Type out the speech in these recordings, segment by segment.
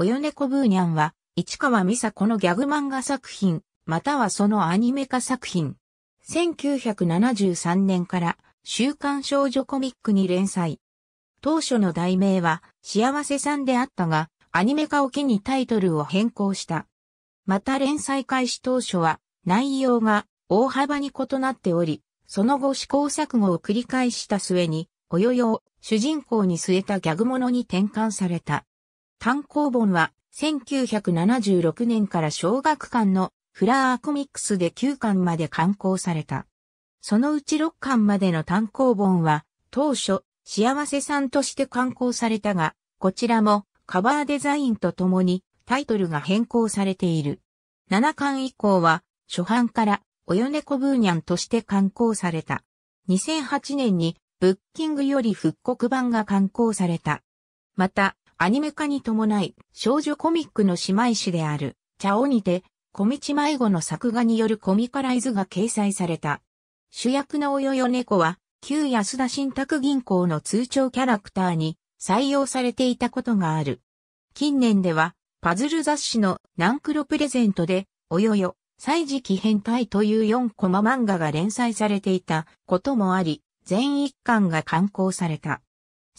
およねこブーニャンは、市川美佐子のギャグ漫画作品、またはそのアニメ化作品。1973年から週刊少女コミックに連載。当初の題名は幸せさんであったが、アニメ化を機にタイトルを変更した。また連載開始当初は内容が大幅に異なっており、その後試行錯誤を繰り返した末に、およよを主人公に据えたギャグものに転換された。単行本は1976年から小学館のフラーコミックスで9巻まで刊行された。そのうち6巻までの単行本は当初幸せさんとして刊行されたが、こちらもカバーデザインとともにタイトルが変更されている。7巻以降は初版からおよねこブーニャンとして刊行された。2008年にブッキングより復刻版が刊行された。また、アニメ化に伴い、少女コミックの姉妹誌である、茶ャオにて、小道迷子の作画によるコミカライズが掲載された。主役のおよよ猫は、旧安田信託銀行の通帳キャラクターに採用されていたことがある。近年では、パズル雑誌のナンクロプレゼントで、およよ、歳時期変態という4コマ漫画が連載されていたこともあり、全一巻が刊行された。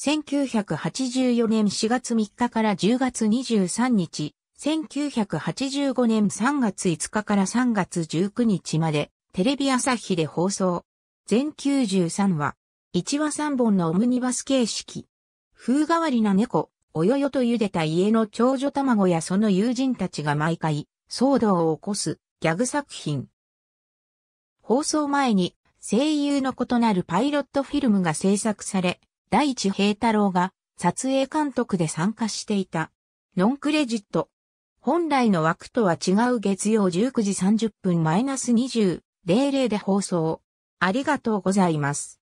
1984年4月3日から10月23日、1985年3月5日から3月19日まで、テレビ朝日で放送。全93話。1話3本のオムニバス形式。風変わりな猫、およよと茹でた家の長女卵やその友人たちが毎回、騒動を起こす、ギャグ作品。放送前に、声優の異なるパイロットフィルムが制作され、第一平太郎が撮影監督で参加していた。ノンクレジット。本来の枠とは違う月曜19時30分マイナス -20 00で放送。ありがとうございます。